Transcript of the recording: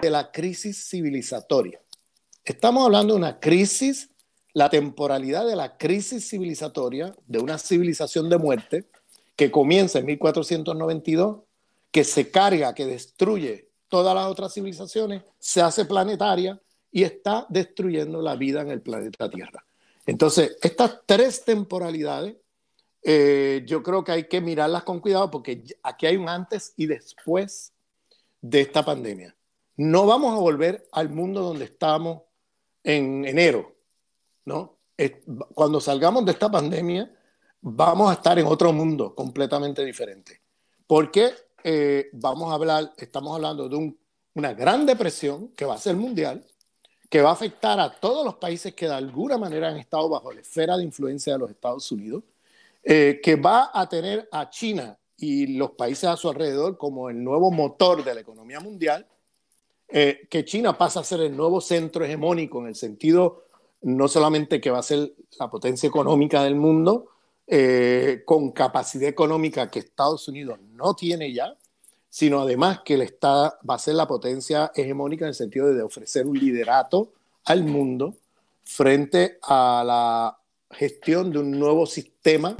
de la crisis civilizatoria. Estamos hablando de una crisis, la temporalidad de la crisis civilizatoria, de una civilización de muerte que comienza en 1492, que se carga, que destruye todas las otras civilizaciones, se hace planetaria y está destruyendo la vida en el planeta Tierra. Entonces, estas tres temporalidades, eh, yo creo que hay que mirarlas con cuidado porque aquí hay un antes y después de esta pandemia no vamos a volver al mundo donde estamos en enero, ¿no? Cuando salgamos de esta pandemia, vamos a estar en otro mundo completamente diferente. Porque eh, vamos a hablar, estamos hablando de una gran depresión que va a ser mundial, que va a afectar a todos los países que de alguna manera han estado bajo la esfera de influencia de los Estados Unidos, eh, que va a tener a China y los países a su alrededor como el nuevo motor de la economía mundial eh, que China pasa a ser el nuevo centro hegemónico en el sentido no solamente que va a ser la potencia económica del mundo, eh, con capacidad económica que Estados Unidos no tiene ya, sino además que el Estado va a ser la potencia hegemónica en el sentido de ofrecer un liderato al mundo frente a la gestión de un nuevo sistema.